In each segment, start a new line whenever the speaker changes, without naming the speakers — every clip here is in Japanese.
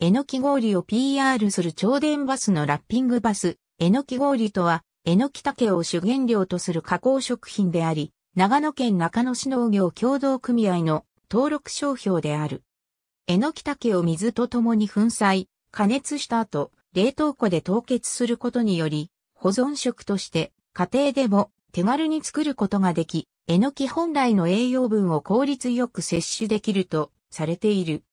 えのき氷を PR する超電バスのラッピングバス、えのき氷とは、えのき竹を主原料とする加工食品であり、長野県中野市農業協同組合の登録商標である。えのき竹を水とともに粉砕、加熱した後、冷凍庫で凍結することにより、保存食として家庭でも手軽に作ることができ、えのき本来の栄養分を効率よく摂取できるとされている。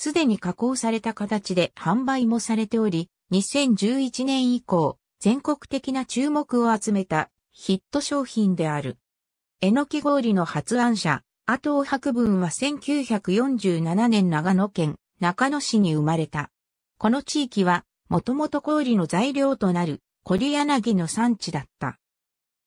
すでに加工された形で販売もされており、2011年以降、全国的な注目を集めたヒット商品である。えのき氷の発案者、阿藤博文は1947年長野県中野市に生まれた。この地域は、もともと氷の材料となる、氷柳の産地だった。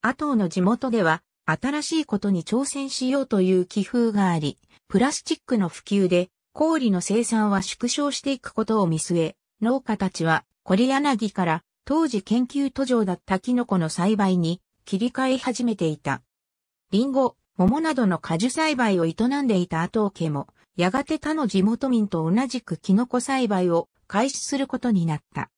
阿藤の地元では、新しいことに挑戦しようという気風があり、プラスチックの普及で氷の生産は縮小していくことを見据え、農家たちは、コリ柳から当時研究途上だったキノコの栽培に切り替え始めていた。リンゴ、桃などの果樹栽培を営んでいた後家も、やがて他の地元民と同じくキノコ栽培を開始することになった。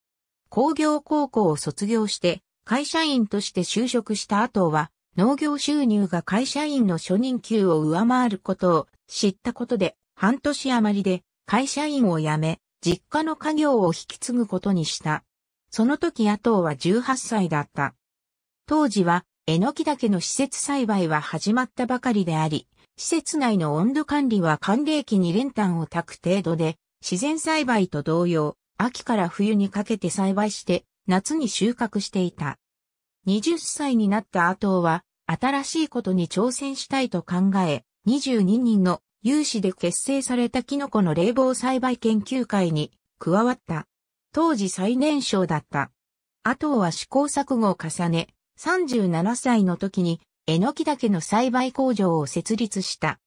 工業高校を卒業して会社員として就職した後は、農業収入が会社員の初任給を上回ることを知ったことで半年余りで会社員を辞め、実家の家業を引き継ぐことにした。その時野党は18歳だった。当時は、えのきけの施設栽培は始まったばかりであり、施設内の温度管理は寒冷期に練炭を炊く程度で、自然栽培と同様、秋から冬にかけて栽培して、夏に収穫していた。20歳になった後は、新しいことに挑戦したいと考え、22人の有志で結成されたキノコの冷房栽培研究会に加わった。当時最年少だった。あとは試行錯誤を重ね、37歳の時に、えのきけの栽培工場を設立した。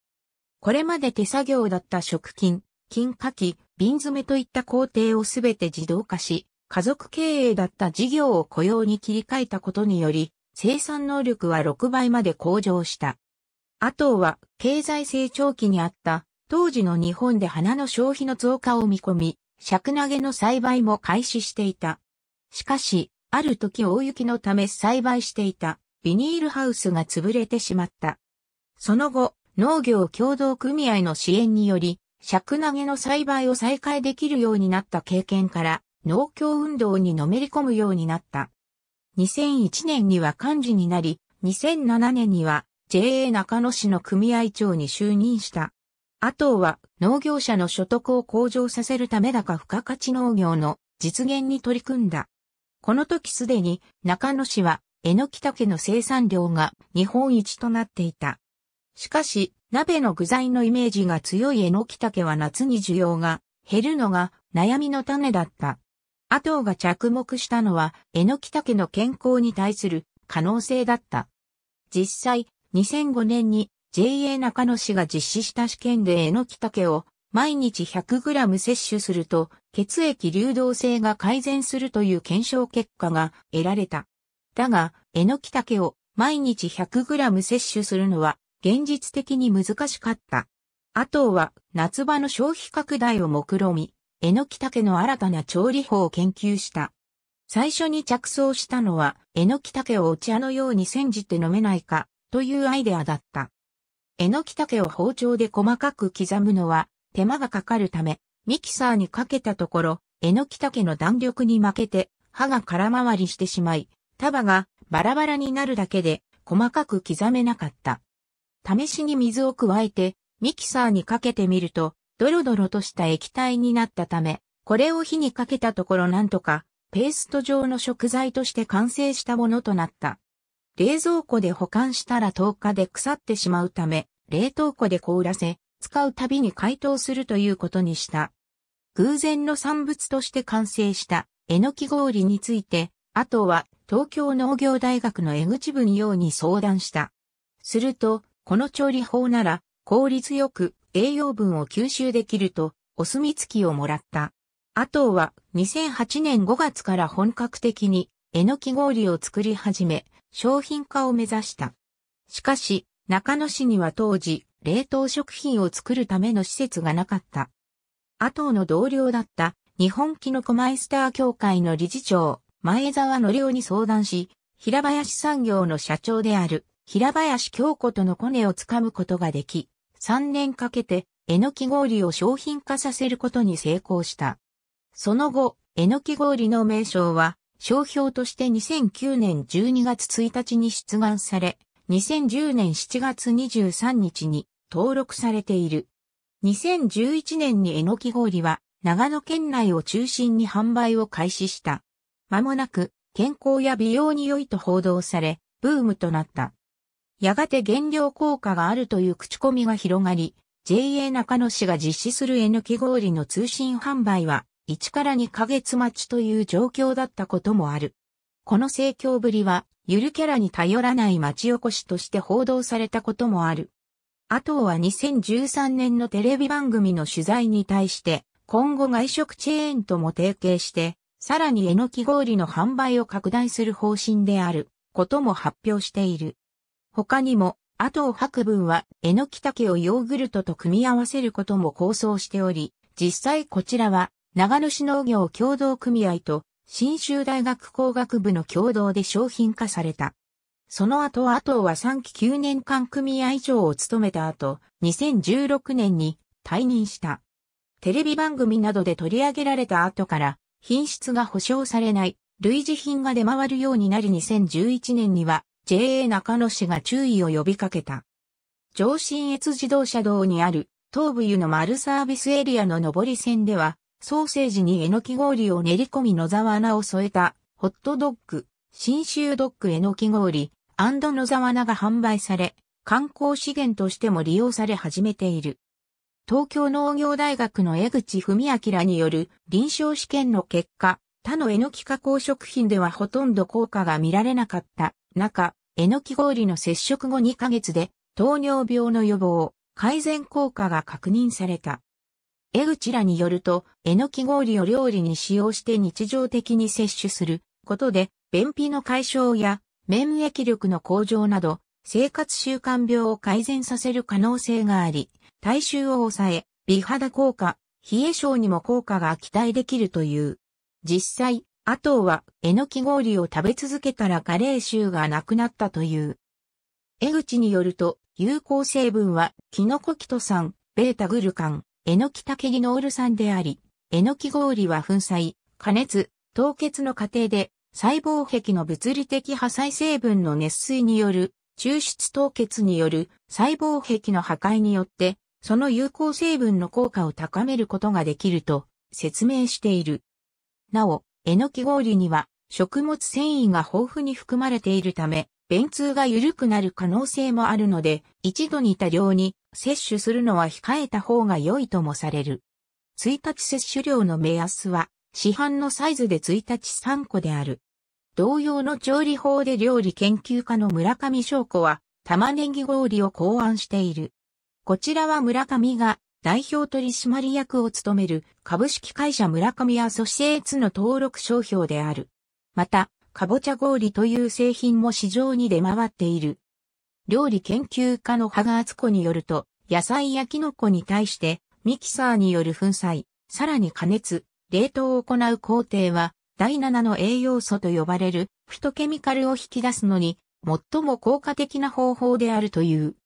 これまで手作業だった食菌、菌火器、瓶詰めといった工程をすべて自動化し、家族経営だった事業を雇用に切り替えたことにより、生産能力は6倍まで向上した。あとは経済成長期にあった当時の日本で花の消費の増加を見込み、尺投げの栽培も開始していた。しかし、ある時大雪のため栽培していたビニールハウスが潰れてしまった。その後、農業協同組合の支援により、尺投げの栽培を再開できるようになった経験から、農協運動にのめり込むようになった。2001年には幹事になり、2007年には JA 中野市の組合長に就任した。後は農業者の所得を向上させるためだか付加価値農業の実現に取り組んだ。この時すでに中野市はえのきたけの生産量が日本一となっていた。しかし、鍋の具材のイメージが強いえのきたけは夏に需要が減るのが悩みの種だった。阿藤が着目したのはえのきたけの健康に対する可能性だった。実際、2005年に JA 中野市が実施した試験でノキタ竹を毎日 100g 摂取すると血液流動性が改善するという検証結果が得られた。だが、ノキタ竹を毎日 100g 摂取するのは現実的に難しかった。あとは夏場の消費拡大を目論み、ノキタ竹の新たな調理法を研究した。最初に着想したのは、ノキタ竹をお茶のように煎じて飲めないか、というアイデアだった。えのき竹を包丁で細かく刻むのは手間がかかるため、ミキサーにかけたところ、えのき竹の弾力に負けて刃が空回りしてしまい、束がバラバラになるだけで細かく刻めなかった。試しに水を加えてミキサーにかけてみると、ドロドロとした液体になったため、これを火にかけたところなんとか、ペースト状の食材として完成したものとなった。冷蔵庫で保管したら10日で腐ってしまうため、冷凍庫で凍らせ、使うたびに解凍するということにした。偶然の産物として完成したえのき氷について、あとは東京農業大学の江口文洋に相談した。すると、この調理法なら効率よく栄養分を吸収できるとお墨付きをもらった。あとは2008年5月から本格的にえのき氷を作り始め、商品化を目指した。しかし、中野市には当時、冷凍食品を作るための施設がなかった。後の同僚だった日本キノコマイスター協会の理事長、前澤則夫に相談し、平林産業の社長である平林京子とのコネをつかむことができ、3年かけてえのき氷を商品化させることに成功した。その後、えのき氷の名称は商標として2009年12月1日に出願され、2010年7月23日に登録されている。2011年にえのき氷は長野県内を中心に販売を開始した。間もなく健康や美容に良いと報道され、ブームとなった。やがて減量効果があるという口コミが広がり、JA 中野市が実施するえのき氷の通信販売は1から2ヶ月待ちという状況だったこともある。この盛況ぶりは、ゆるキャラに頼らない町おこしとして報道されたこともある。あとは2013年のテレビ番組の取材に対して、今後外食チェーンとも提携して、さらにえのき氷の販売を拡大する方針であることも発表している。他にも、あとをく文は、えのき竹をヨーグルトと組み合わせることも構想しており、実際こちらは長野市農業協同組合と新州大学工学部の共同で商品化された。その後阿藤は3期9年間組合長を務めた後、2016年に退任した。テレビ番組などで取り上げられた後から品質が保証されない類似品が出回るようになり2011年には JA 中野市が注意を呼びかけた。上信越自動車道にある東武湯の丸サービスエリアの上り線ではソーセージにえのき氷を練り込み野沢菜を添えた、ホットドッグ、新州ドッグえのき氷、アンド野沢菜が販売され、観光資源としても利用され始めている。東京農業大学の江口文明による臨床試験の結果、他のえのき加工食品ではほとんど効果が見られなかった中、えのき氷の接触後2ヶ月で糖尿病の予防、改善効果が確認された。江口らによると、えのき氷を料理に使用して日常的に摂取することで、便秘の解消や免疫力の向上など、生活習慣病を改善させる可能性があり、体臭を抑え、美肌効果、冷え症にも効果が期待できるという。実際、あとは、えのき氷を食べ続けたら加齢臭がなくなったという。江口によると、有効成分は、キノコキト酸、ベータグルカン、えのきたけぎノール酸であり、えのき氷は粉砕、加熱、凍結の過程で細胞壁の物理的破砕成分の熱水による抽出凍結による細胞壁の破壊によってその有効成分の効果を高めることができると説明している。なお、えのき氷には食物繊維が豊富に含まれているため、便通が緩くなる可能性もあるので、一度に多量に摂取するのは控えた方が良いともされる。1日摂取量の目安は、市販のサイズで1日3個である。同様の調理法で料理研究家の村上翔子は、玉ねぎ氷を考案している。こちらは村上が代表取締役を務める株式会社村上アソシエーツの登録商標である。また、かぼちゃ氷という製品も市場に出回っている。料理研究家の羽賀敦子によると、野菜やキノコに対してミキサーによる粉砕、さらに加熱、冷凍を行う工程は、第7の栄養素と呼ばれるフィトケミカルを引き出すのに、最も効果的な方法であるという。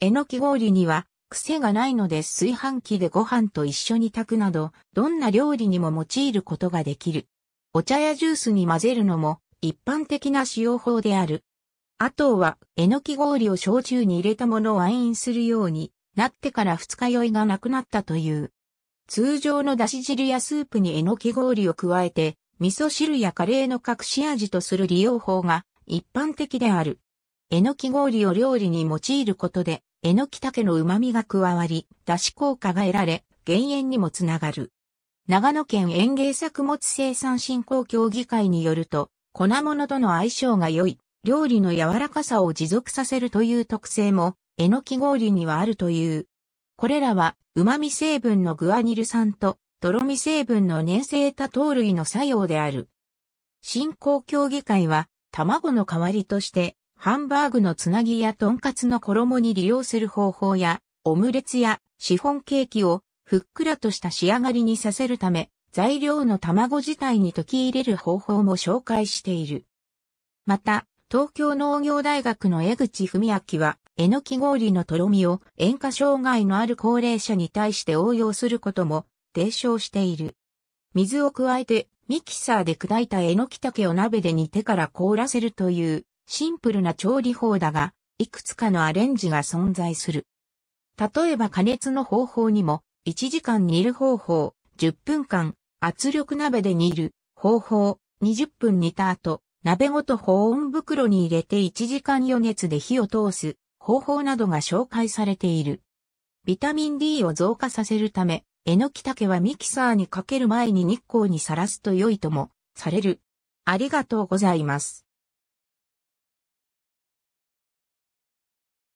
えのき氷には、癖がないので炊飯器でご飯と一緒に炊くなど、どんな料理にも用いることができる。お茶やジュースに混ぜるのも一般的な使用法である。あとは、えのき氷を焼酎に入れたものを暗飲するようになってから二日酔いがなくなったという。通常のだし汁やスープにえのき氷を加えて、味噌汁やカレーの隠し味とする利用法が一般的である。えのき氷を料理に用いることで、えのき茸の旨味が加わり、だし効果が得られ、減塩にもつながる。長野県園芸作物生産振興協議会によると、粉物との相性が良い、料理の柔らかさを持続させるという特性も、えのき氷にはあるという。これらは、旨味成分のグアニル酸と、とろみ成分の粘性多糖類の作用である。新興協議会は、卵の代わりとして、ハンバーグのつなぎやとんかつの衣に利用する方法や、オムレツやシフォンケーキをふっくらとした仕上がりにさせるため、材料の卵自体に溶き入れる方法も紹介している。また、東京農業大学の江口文明は、えのき氷のとろみを塩化障害のある高齢者に対して応用することも提唱している。水を加えてミキサーで砕いたえのき茸を鍋で煮てから凍らせるというシンプルな調理法だが、いくつかのアレンジが存在する。例えば加熱の方法にも、1時間煮る方法、10分間圧力鍋で煮る方法、20分煮た後、鍋ごと保温袋に入れて1時間余熱で火を通す方法などが紹介されている。ビタミン D を増加させるため、えのき茸はミキサーにかける前に日光にさらすと良いとも、される。ありがとうございます。